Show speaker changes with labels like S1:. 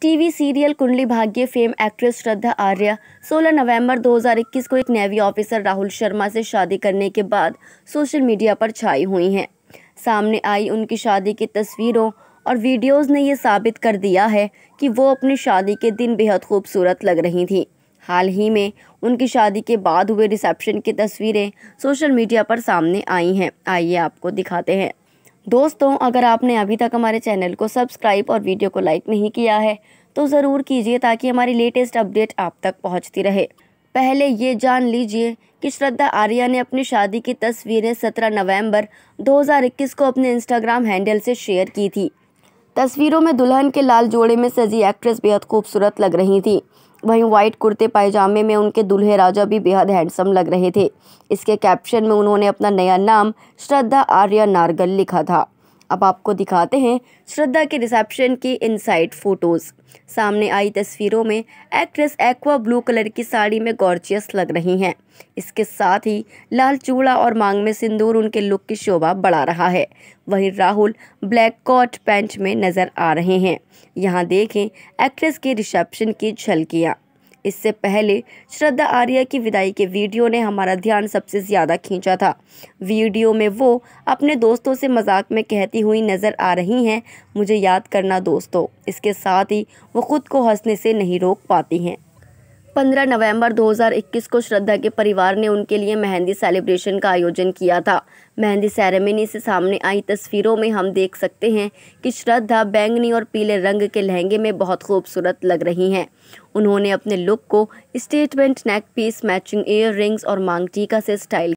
S1: TV serial कुंडली भाग्य fame actress श्रद्धा आर्य 16 नवंबर 2021 को एक नेवी ऑफिसर राहुल शर्मा से शादी करने के बाद सोशल मीडिया पर छाई हुई हैं सामने आई उनकी शादी की तस्वीरों और वीडियोस ने ये साबित कर दिया है कि वो अपनी शादी के दिन बेहद खूबसूरत लग रही थी हाल ही में उनकी शादी के बाद हुए रिसेप्शन की तस्वीरें सोशल मीडिया पर सामने आई हैं आइए आपको दिखाते हैं दोस्तों अगर आपने अभी तक हमारे चैनल को सब्सक्राइब और वीडियो को लाइक नहीं किया है तो ज़रूर कीजिए ताकि हमारी लेटेस्ट अपडेट आप तक पहुँचती रहे पहले ये जान लीजिए कि श्रद्धा आर्या ने अपनी शादी की तस्वीरें 17 नवंबर 2021 को अपने इंस्टाग्राम हैंडल से शेयर की थी तस्वीरों में दुल्हन के लाल जोड़े में सजी एक्ट्रेस बेहद खूबसूरत लग रही थी वहीं व्हाइट कुर्ते पायजामे में उनके दुल्हे राजा भी बेहद हैंडसम लग रहे थे इसके कैप्शन में उन्होंने अपना नया नाम श्रद्धा आर्या नारगल लिखा था अब आपको दिखाते हैं श्रद्धा के रिसेप्शन की इनसाइड फोटोज सामने आई तस्वीरों में एक्ट्रेस एक्वा ब्लू कलर की साड़ी में गॉर्जियस लग रही हैं इसके साथ ही लाल चूड़ा और मांग में सिंदूर उनके लुक की शोभा बढ़ा रहा है वहीं राहुल ब्लैक कॉट पैंट में नज़र आ रहे हैं यहाँ देखें एक्ट्रेस के रिसेप्शन की झलकियाँ इससे पहले श्रद्धा आर्या की विदाई के वीडियो ने हमारा ध्यान सबसे ज़्यादा खींचा था वीडियो में वो अपने दोस्तों से मजाक में कहती हुई नज़र आ रही हैं मुझे याद करना दोस्तों इसके साथ ही वो खुद को हंसने से नहीं रोक पाती हैं 15 नवंबर 2021 को श्रद्धा के परिवार ने उनके लिए मेहंदी सेलिब्रेशन का आयोजन किया था मेहंदी सेरेमनी से सामने आई तस्वीरों में हम देख सकते हैं कि श्रद्धा बैंगनी और पीले रंग के लहंगे में बहुत खूबसूरत लग रही हैं उन्होंने अपने लुक को statement neck piece matching earrings और मांग टीका से स्टाइल